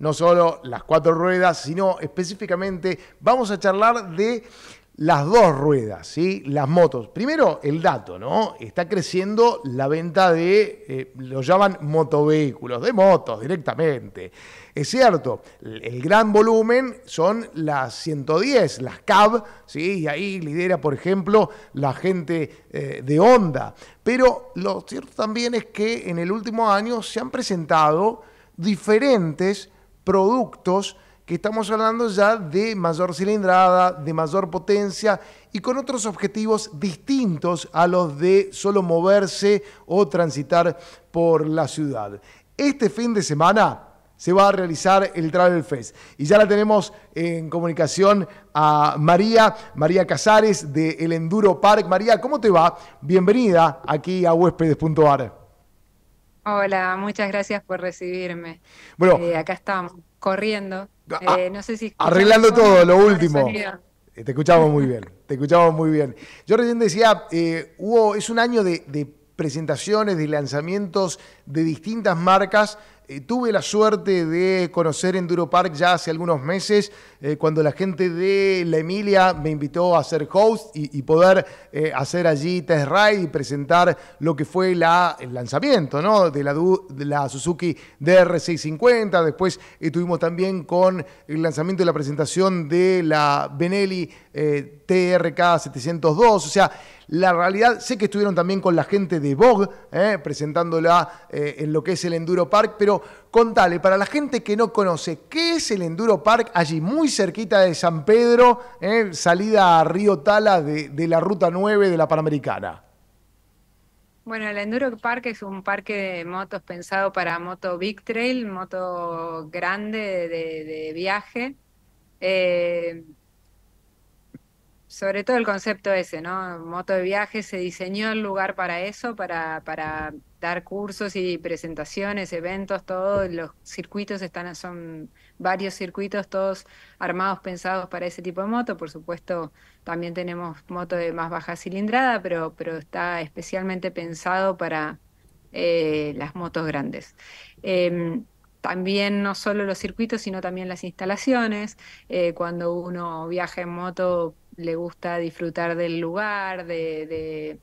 no solo las cuatro ruedas, sino específicamente vamos a charlar de las dos ruedas, ¿sí? las motos. Primero, el dato, ¿no? Está creciendo la venta de, eh, lo llaman motovehículos, de motos directamente. Es cierto, el gran volumen son las 110, las cab, ¿sí? y ahí lidera, por ejemplo, la gente eh, de Honda. Pero lo cierto también es que en el último año se han presentado diferentes productos que estamos hablando ya de mayor cilindrada, de mayor potencia y con otros objetivos distintos a los de solo moverse o transitar por la ciudad. Este fin de semana se va a realizar el Travel Fest. Y ya la tenemos en comunicación a María, María Casares de El Enduro Park. María, ¿cómo te va? Bienvenida aquí a huéspedes.ar. Hola, muchas gracias por recibirme. Bueno, eh, acá estamos, corriendo. Ah, eh, no sé si arreglando todo, lo último. Eh, te escuchamos muy bien, te escuchamos muy bien. Yo recién decía, eh, es un año de presentaciones, de lanzamientos de distintas marcas eh, tuve la suerte de conocer Enduro Park ya hace algunos meses, eh, cuando la gente de la Emilia me invitó a ser host y, poder eh, hacer allí test ride y presentar lo que fue el lanzamiento ¿no? de la Suzuki DR650. Después estuvimos también con el lanzamiento y la presentación de la Benelli TRK702. O sea, la realidad, sé que estuvieron también con la gente de Vogue, presentándola en lo que es el Enduro Park, pero Contale, para la gente que no conoce, ¿qué es el Enduro Park allí muy cerquita de San Pedro, ¿eh? salida a Río Tala de, la Ruta 9 de la Panamericana? Bueno, el Enduro Park es un parque de motos pensado para moto Big Trail, moto grande de, viaje. Eh, sobre todo el concepto ese, ¿no? Moto de viaje, se diseñó el lugar para eso, para, para dar cursos y presentaciones, eventos, todos Los circuitos están, son varios circuitos, todos armados, pensados para ese tipo de moto. Por supuesto, también tenemos moto de más baja cilindrada, pero, pero está especialmente pensado para eh, las motos grandes. Em, también no solo los circuitos, sino también las instalaciones. Eh, cuando uno viaja en moto le gusta disfrutar del lugar, de,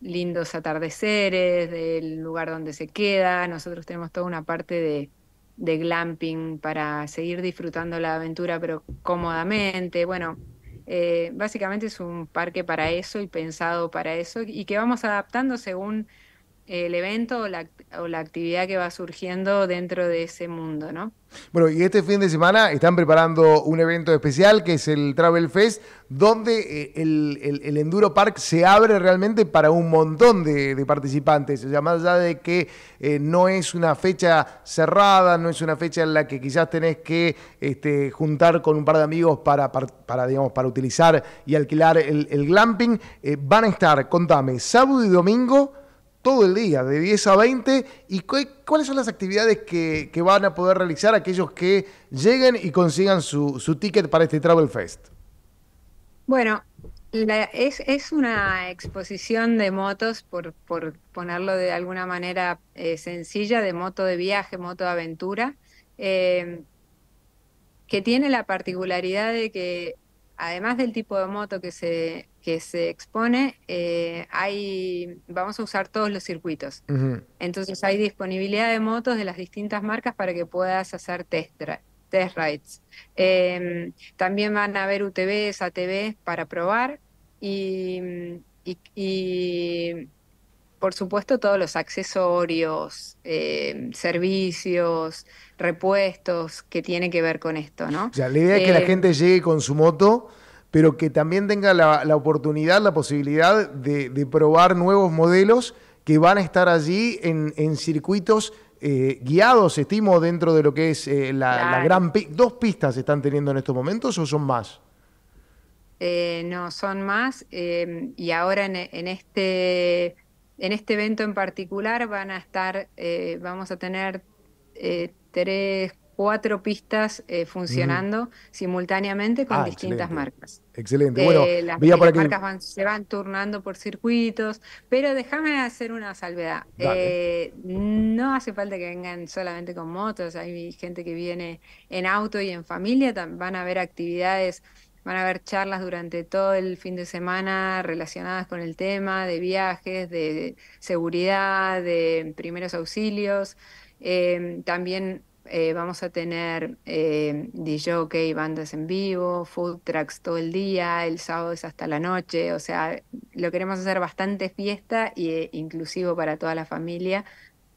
lindos atardeceres, del lugar donde se queda. Nosotros tenemos toda una parte de, de glamping para seguir disfrutando la aventura, pero cómodamente. Bueno, eh, básicamente es un parque para eso y pensado para eso y que vamos adaptando según el evento o la, actividad que va surgiendo dentro de ese mundo, ¿no? Bueno, y este fin de semana están preparando un evento especial que es el Travel Fest, donde eh, el, Enduro Park se abre realmente para un montón de, participantes. O sea, más allá de que eh, no es una fecha cerrada, no es una fecha en la que quizás tenés que este, juntar con un par de amigos para, digamos, para utilizar y alquilar el, glamping, eh, van a estar, contame, sábado y domingo todo el día, de 10 a 20. ¿Y cuáles son las actividades que, van a poder realizar aquellos que lleguen y consigan su, ticket para este Travel Fest? Bueno, es, una exposición de motos, por, ponerlo de alguna manera eh, sencilla, de moto de viaje, moto de aventura, eh, que tiene la particularidad de que además del tipo de moto que se, que se expone, eh, hay, vamos a usar todos los circuitos. Entonces hay disponibilidad de motos de las distintas marcas para que puedas hacer test, test rides. Em, también van a haber UTVs, ATVs para probar y, y por supuesto todos los accesorios, eh, servicios, repuestos que tiene que ver con esto, ¿no? la idea es que la eh, gente llegue con su moto, pero que también tenga la, oportunidad, la posibilidad de, probar nuevos modelos que van a estar allí en, circuitos eh, guiados, estimo, dentro de lo que es la, gran... ¿Dos pistas están teniendo en estos momentos o son más? no, son más. y ahora en, este en este evento en particular van a estar, eh, vamos a tener eh, tres, cuatro pistas eh, funcionando mm. simultáneamente con ah, distintas marcas. Excelente. Eh, bueno, las, marcas se van turnando por circuitos, pero déjame hacer una salvedad. no hace falta que vengan solamente con motos, hay gente que viene en auto y en familia, van a haber actividades Van a haber charlas durante todo el fin de semana relacionadas con el tema de viajes, de seguridad, de primeros auxilios. Em, también eh, vamos a tener eh, em, DJ, bandas en vivo, food tracks todo el día, el sábado es hasta la noche, o sea, lo queremos hacer bastante fiesta e inclusivo para toda la familia,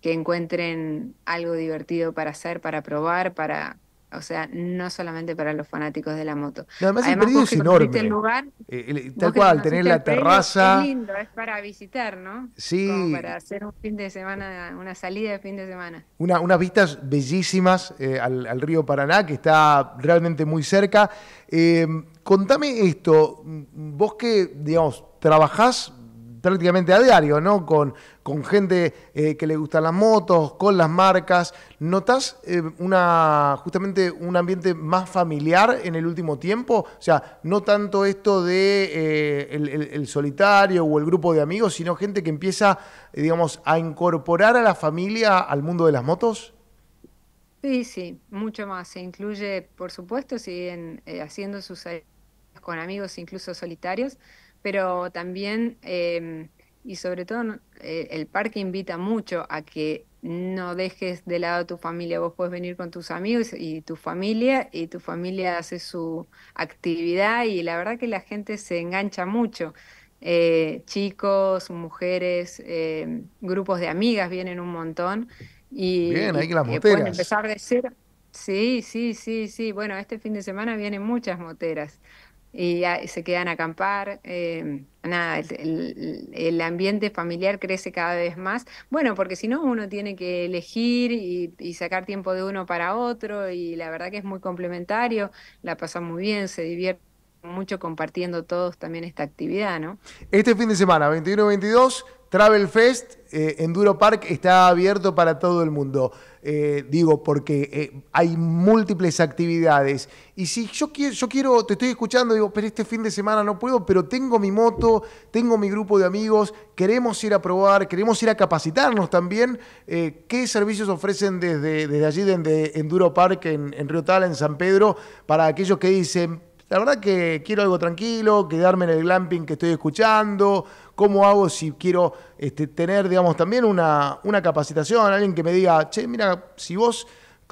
que encuentren algo divertido para hacer, para probar, para o sea, no solamente para los fanáticos de la moto. No, además, el es enorme. Eh, tal cual, tener la terraza. Es lindo, es para visitar, ¿no? Sí. para hacer un fin de semana, una salida de fin de semana. unas vistas bellísimas eh, al, río Paraná, que está realmente muy cerca. Eh, contame esto, mm, vos que, digamos, trabajás prácticamente a diario, ¿no? Con, con gente eh, que le gustan las motos, con las marcas. ¿Notas eh, una, justamente un ambiente más familiar en el último tiempo? O sea, no tanto esto de eh, el, solitario o el grupo de amigos, sino gente que empieza, digamos, a incorporar a la familia al mundo de las motos. Sí, sí, mucho más. Se incluye, por supuesto, siguen haciendo sus con amigos incluso solitarios, pero también, em, y sobre todo, eh, el parque invita mucho a que no dejes de lado a tu familia, vos puedes venir con tus amigos y tu familia, y tu familia hace su actividad y la verdad que la gente se engancha mucho. Eh, chicos, mujeres, em, grupos de amigas vienen un montón. Y, Bien, hay que las moteras. pueden empezar de cero. Sí, sí, sí, sí. Bueno, este fin de semana vienen muchas moteras y se quedan a acampar. Eh, nada, el, ambiente familiar crece cada vez más. Bueno, porque si no, uno tiene que elegir y, y, sacar tiempo de uno para otro y la verdad que es muy complementario, la pasa muy bien, se divierte mucho compartiendo todos también esta actividad, ¿no? Este fin de semana, 21-22, Travel Fest, eh, Enduro Park, está abierto para todo el mundo. Eh, digo, porque eh, hay múltiples actividades. Y si yo quiero, yo quiero, te estoy escuchando, digo, pero este fin de semana no puedo, pero tengo mi moto, tengo mi grupo de amigos, queremos ir a probar, queremos ir a capacitarnos también. ¿Qué servicios ofrecen desde, desde allí, desde Enduro Park, en, en Río Tal, en San Pedro, para aquellos que dicen, la verdad que quiero algo tranquilo, quedarme en el glamping que estoy escuchando? ¿Cómo hago si quiero este, tener, digamos, también una, una capacitación, alguien que me diga, che, mira, si vos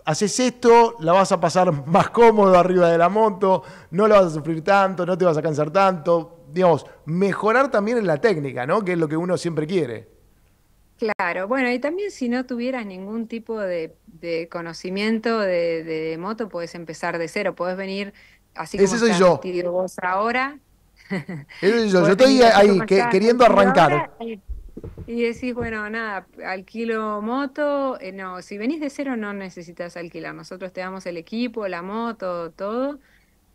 haces esto, la vas a pasar más cómodo arriba de la moto, no la vas a sufrir tanto, no te vas a cansar tanto. Digamos, mejorar también en la técnica, ¿no? Que es lo que uno siempre quiere. Claro, bueno, y también si no tuvieras ningún tipo de, conocimiento de, moto, puedes empezar de cero, puedes venir así como yo. vos ahora, yo, estoy ahí queriendo arrancar. y decís, bueno, nada, alquilo moto. Eh, no, si venís de cero no necesitas alquilar. Nosotros te damos el equipo, la moto, todo,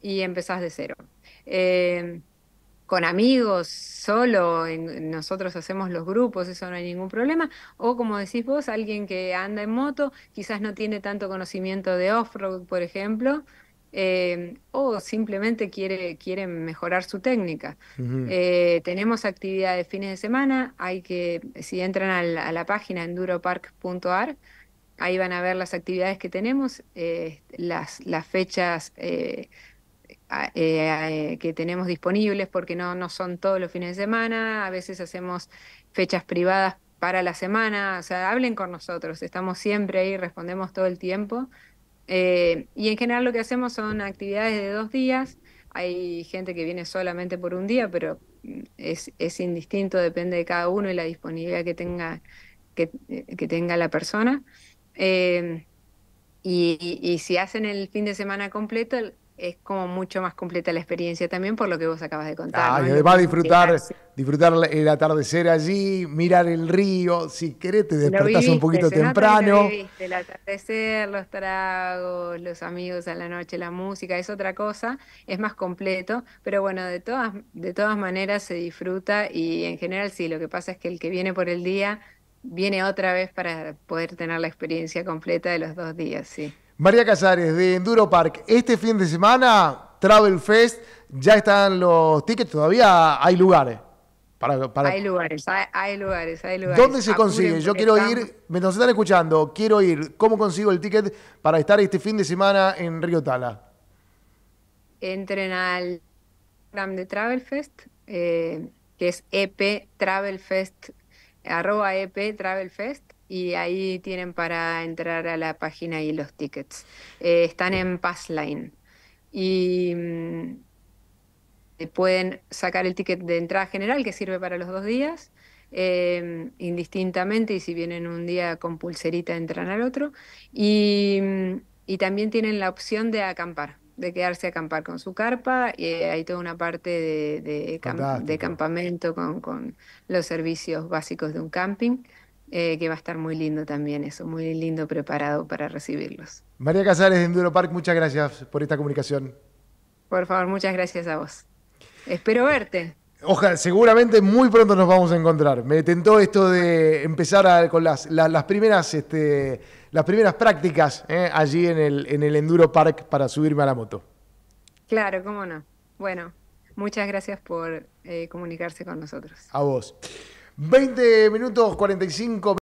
y empezás de cero. Eh, con amigos, solo, en, nosotros hacemos los grupos, eso no hay ningún problema. O como decís vos, alguien que anda en moto, quizás no tiene tanto conocimiento de off-road, por ejemplo, Em, o simplemente quiere, quieren mejorar su técnica. Eh, tenemos actividades fines de semana, hay que, si entran a la, a la página enduropark.ar, ahí van a ver las actividades que tenemos, eh, las, fechas eh, que tenemos disponibles, porque no, no son todos los fines de semana, a veces hacemos fechas privadas para la semana, o sea, hablen con nosotros, estamos siempre ahí, respondemos todo el tiempo. Eh, y en general lo que hacemos son actividades de dos días. Hay gente que viene solamente por un día, pero mm, es, es indistinto, depende de cada uno y la disponibilidad que tenga, que, eh, tenga la persona. Eh, y, si hacen el fin de semana completo, es como mucho más completa la experiencia también por lo que vos acabas de contar. Ah, y además disfrutar, disfrutar el atardecer allí, mirar el río, si querés te despertás un poquito temprano. el atardecer, los tragos, los amigos a la noche, la música, es otra cosa, es más completo, pero bueno, de todas, de todas maneras se disfruta y en general sí, lo que pasa es que el que viene por el día viene otra vez para poder tener la experiencia completa de los dos días, sí. María Casares de Enduro Park, este fin de semana, Travel Fest, ya están los tickets, todavía hay lugares. Para, Hay lugares, hay, lugares, hay lugares. ¿Dónde se consigue? Yo quiero ir, mientras están escuchando, quiero ir. ¿Cómo consigo el ticket para estar este fin de semana en Río Tala? Entren al Instagram de Travel Fest, eh, que es ep arroba ep travelfest, y ahí tienen para entrar a la página y los tickets. Eh, están en Passline y mm, pueden sacar el ticket de entrada general que sirve para los dos días. Eh, indistintamente y si vienen un día con pulserita entran al otro mm, y, también tienen la opción de acampar de quedarse a acampar con su carpa y eh, hay toda una parte de, campamento con, los servicios básicos de un camping eh, que va a estar muy lindo también eso, muy lindo preparado para recibirlos. María Casares de Enduro Park, muchas gracias por esta comunicación. Por favor, muchas gracias a vos. Espero verte. Ojalá, seguramente muy pronto nos vamos a encontrar. Me tentó esto de empezar con las, primeras, este, las primeras prácticas eh, allí en el, en el Enduro Park para subirme a la moto. Claro, cómo no. Bueno, muchas gracias por eh, comunicarse con nosotros. A vos. 20 minutos 45 minutos.